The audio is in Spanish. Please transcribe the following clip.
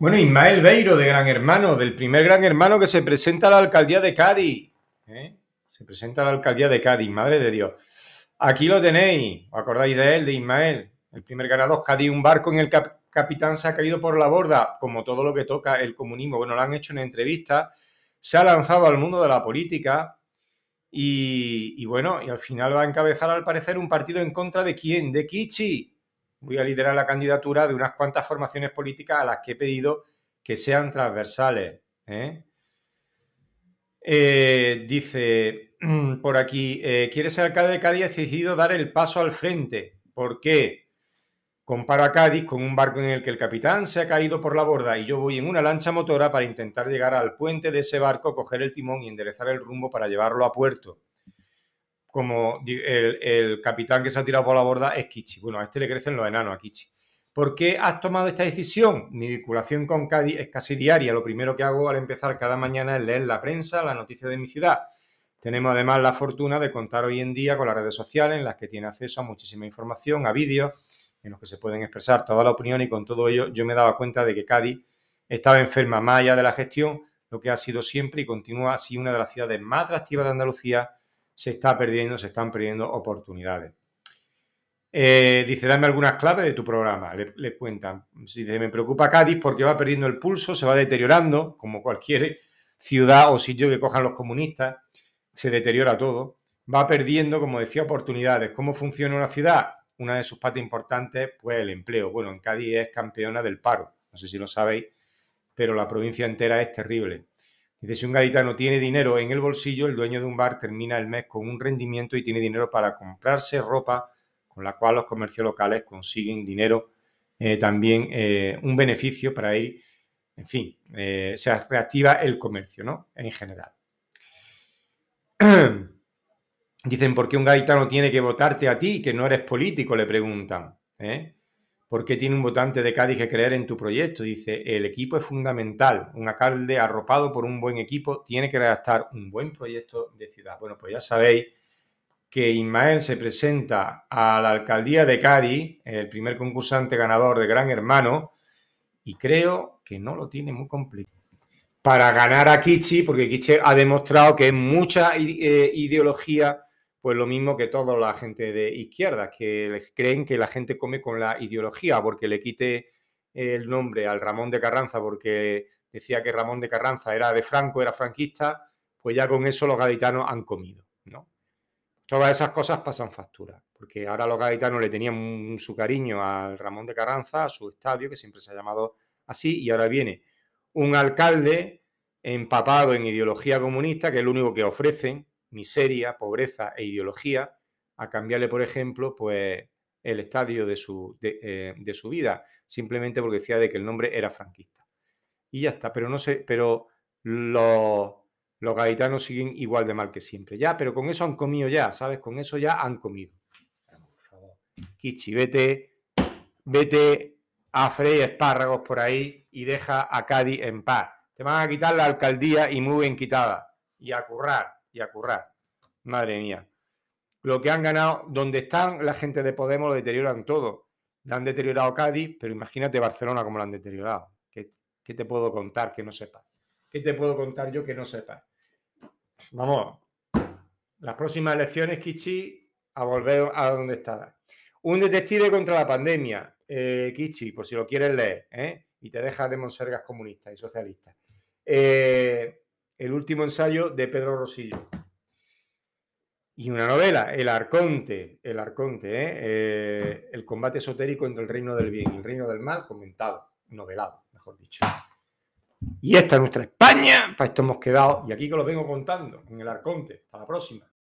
Bueno, Ismael Beiro de Gran Hermano, del primer Gran Hermano que se presenta a la alcaldía de Cádiz. ¿Eh? Se presenta a la alcaldía de Cádiz, madre de Dios. Aquí lo tenéis, ¿os acordáis de él, de Ismael? El primer ganador, Cádiz, un barco en el que capitán se ha caído por la borda, como todo lo que toca el comunismo. Bueno, lo han hecho en entrevista. se ha lanzado al mundo de la política y, y bueno, y al final va a encabezar al parecer un partido en contra de quién, de Kichi, voy a liderar la candidatura de unas cuantas formaciones políticas a las que he pedido que sean transversales. ¿eh? Eh, dice por aquí, eh, quiere ser alcalde de Cádiz, he decidido dar el paso al frente. ¿Por qué? Comparo Cádiz con un barco en el que el capitán se ha caído por la borda y yo voy en una lancha motora para intentar llegar al puente de ese barco, coger el timón y enderezar el rumbo para llevarlo a puerto como el, capitán que se ha tirado por la borda es Kichi. Bueno, a este le crecen los enanos a Kichi. ¿Por qué has tomado esta decisión? Mi vinculación con Cádiz es casi diaria. Lo primero que hago al empezar cada mañana es leer la prensa, las noticias de mi ciudad. Tenemos además la fortuna de contar hoy en día con las redes sociales en las que tiene acceso a muchísima información, a vídeos en los que se pueden expresar toda la opinión y con todo ello yo me daba cuenta de que Cádiz estaba enferma más allá de la gestión, lo que ha sido siempre y continúa así una de las ciudades más atractivas de Andalucía se está perdiendo, se están perdiendo oportunidades. Eh, dice, dame algunas claves de tu programa. Le, le cuentan. Dice, me preocupa Cádiz porque va perdiendo el pulso, se va deteriorando, como cualquier ciudad o sitio que cojan los comunistas, se deteriora todo. Va perdiendo, como decía, oportunidades. ¿Cómo funciona una ciudad? Una de sus patas importantes, pues el empleo. Bueno, en Cádiz es campeona del paro, no sé si lo sabéis, pero la provincia entera es terrible. Dice, si un gaditano tiene dinero en el bolsillo, el dueño de un bar termina el mes con un rendimiento y tiene dinero para comprarse ropa, con la cual los comercios locales consiguen dinero, eh, también eh, un beneficio para ir, en fin, eh, se reactiva el comercio, ¿no? En general. Dicen, ¿por qué un gaditano tiene que votarte a ti, que no eres político? Le preguntan. ¿Por qué tiene un votante de Cádiz que creer en tu proyecto? Dice, el equipo es fundamental. Un alcalde arropado por un buen equipo tiene que redactar un buen proyecto de ciudad. Bueno, pues ya sabéis que Ismael se presenta a la alcaldía de Cádiz, el primer concursante ganador de Gran Hermano, y creo que no lo tiene muy complicado. Para ganar a Kichi, porque Kichi ha demostrado que es mucha eh, ideología pues lo mismo que toda la gente de izquierda, que creen que la gente come con la ideología, porque le quite el nombre al Ramón de Carranza, porque decía que Ramón de Carranza era de Franco, era franquista, pues ya con eso los gaditanos han comido, ¿no? Todas esas cosas pasan factura, porque ahora los gaditanos le tenían su cariño al Ramón de Carranza, a su estadio, que siempre se ha llamado así, y ahora viene un alcalde empapado en ideología comunista, que es lo único que ofrecen, miseria, pobreza e ideología, a cambiarle, por ejemplo, pues el estadio de su, eh, de, su vida, simplemente porque decía de que el nombre era franquista. Y ya está, pero no sé, pero los, los gaditanos siguen igual de mal que siempre. Ya, pero con eso han comido ya, ¿sabes? Con eso ya han comido. Kichi, vete, vete a frey espárragos por ahí y deja a Cádiz en paz. Te van a quitar la alcaldía y muy bien quitada. Y a currar y a currar. Madre mía. Lo que han ganado, donde están la gente de Podemos lo deterioran todo. Le han deteriorado Cádiz, pero imagínate Barcelona como lo han deteriorado. ¿Qué, te puedo contar que no sepas? ¿Qué te puedo contar yo que no sepa? Vamos, las próximas elecciones, Kichi, a volver a donde está. Un detective contra la pandemia, eh, Kichi, por si lo quieres leer, ¿eh? y te deja de monsergas comunistas y socialistas. Eh, el último ensayo de Pedro Rosillo. Y una novela, El Arconte, El Arconte, ¿eh? Eh, el combate esotérico entre el reino del bien y el reino del mal, comentado, novelado, mejor dicho. Y esta es nuestra España, para esto hemos quedado, y aquí que lo vengo contando, en El Arconte. Hasta la próxima.